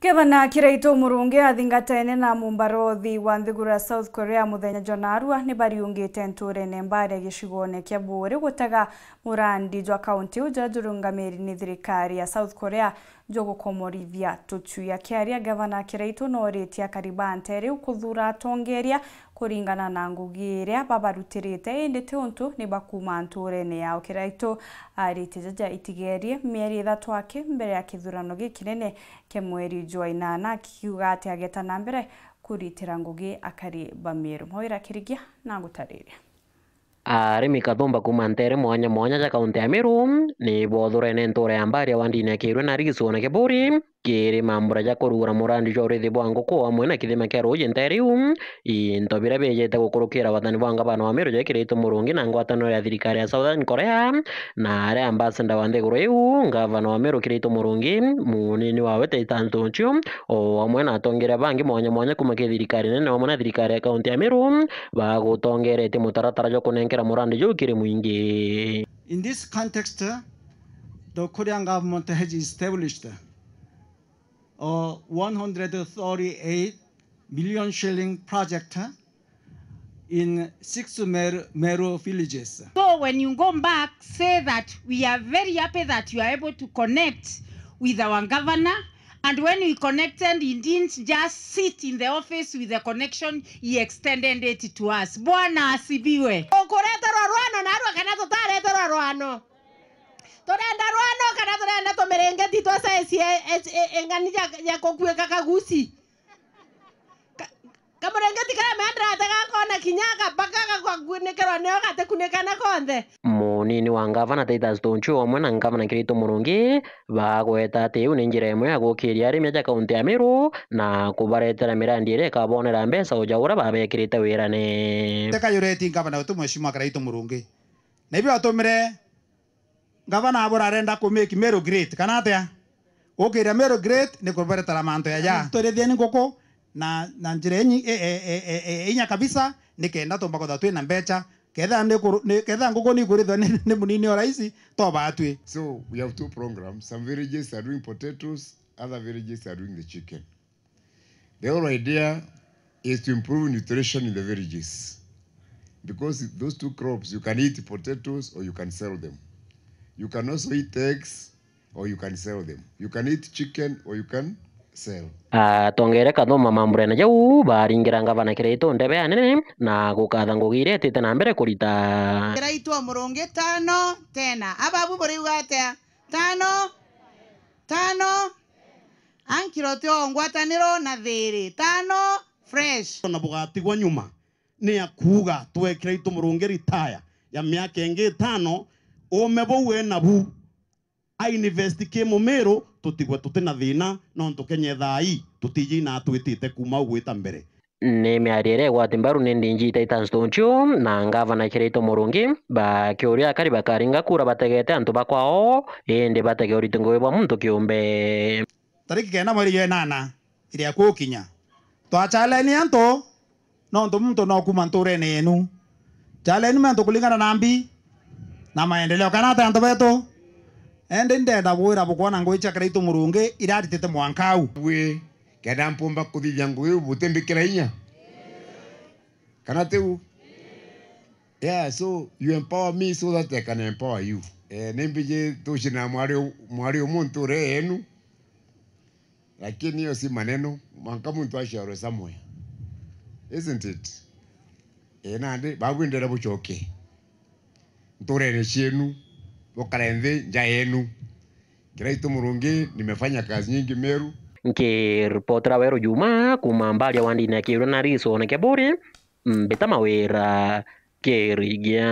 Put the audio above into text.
kivana kiria itumurungi athingatene na mumbarothi wa nthiguru south korea muthenya jonarua ni bariungite nturene mbare gicigone kia buri gutaga murandi jwa kaunti uja jurungamiri ni thirikari ya south korea jogukomorithia tuchuya kiaria gavana kiraitu nooritie karibante riu kuthura atongeria kuringana na ngugi iria babarutirite indi tiuntu ni bakuma nture nturene yao kiraitu ritijaja itigerie mieri ithatu aki mbere ya kithurano gikinene ke mweri jwa na kiuga ati ageta na mbere kuritira ngugi akari bamiru mhoira kirigia na ngutariria arimi kathumba kuma ntere mwanya mwanya ja kaunti ya miru ni bothurene ntura ya mbari ya wandini akirwe na rigiswo na kiburi kirima mbura ja kurura murandi ja urithi bwanguku amwe na kithima kia ruji nteriu intobira bijite gukurukira wathani bwa ngavana wa miru ja ikiritwe murungi na ngwataniro ya thirikari ya Southern Korea na aria ambassador wa nthiguru iu ngavana wa miru kiritwe murungi munini wawe Titan Tunchu o amwe na atongoria bangi mwanya mwanya kuma ki thirikari nene amwe na thirikari ya kaunti ya miru bagutongeretie mutaratara ja kunengera murandi ja ukiri mwingi In this context, the Korean government has established A 138 million shilling project in six Meru, villages. So when you go back, say that we are very happy that you are able to connect with our governor. And when we connected, he didn't just sit in the office with the connection, he extended it to us. Bwana asibiwe. merengeti twacaecie eng'ani ya kukuika kaguci kamurengeti karia mendrate gakona kinya gabaka gakunĩkĩrwo nĩo gatĩkunĩkana konthe munini wa ngavana Titus Tunchu hamwe na ngavana Kiritu Murungi bagweta ati ni njira imwe ya gukiria arimi ja kaunti ya Miru na kubaretera mirandi iria ikabonera mbeca uja uria babekirite wirane tekayureti ngavana witu mheshimiwa Kiritu Murungi na ibi watumire ngavana abura arenda kumake Meru great kana atia ukira Meru great ni kuberetara manto ya ja twerethia ni nguku na na njira enyi e, e, e, e, inya kabisa nikenda tumbakotha twi na mbecha ketha ni ketha nguku ni kurithwa ni munini oraisi toba atwi so we have two programs some villages are doing potatoes other villages are doing the chicken the whole idea is to improve nutrition in the villages because those two crops you can eat potatoes or you can sell them You can also eat eggs or you can sell them. You can eat chicken or you can sell. Uh, ah, tongere kathoma mamburene jau baringiranga banakire itu ndebe anene na gukatha ngugire etete na mbere kurita iraitwo murungi tano tena ababu buriuga atia tano tano ankiro tio ngwataniro na thiri tano fresh na bugatigwa nyuma ni akuga twekira itu murungi ritaya ya miaka ingi tano umebo we nabu a invest ki mumero tutigwe tutina thina no ntukenye thai tutiji na twitite kuma ugwita mbere nä mä arie ä egwati mbaru nä ndinji itaitan stoncio na ngavana na rä to må rå ba kä å rä a karä bakaringa kura bategete antå bakwao ä ndä batege å ritå ngåä bwa må ntå kä å mbe tarä kä kenda mweri yo nana ä rä a kå kinya twacaleni antå no ntå muntu no kuma ntå rene yenu chale ni kå lingana na ambi na maendeleo kana ta antu betu ende ndenda buira bukwana ngui cha kiraitu murungi iraritite mwankau we kenda mpumba kuthithia ngui butembikira inya kana tiu yeah so you empower me so that i can empower you eh nimbije tushina mwari mwari umuntu re ee lakini hiyo si maneno mwanka muntu ashaure somewhere isn't it enandi eh, babwindira buchoke okay mturene cienu ukare nthi nja yenu kiraitu murungi nimefanya kazi nyingi meru nkiripotera weru juma kuma mbaria wandine kirwe na riso na mbita mawira kirigia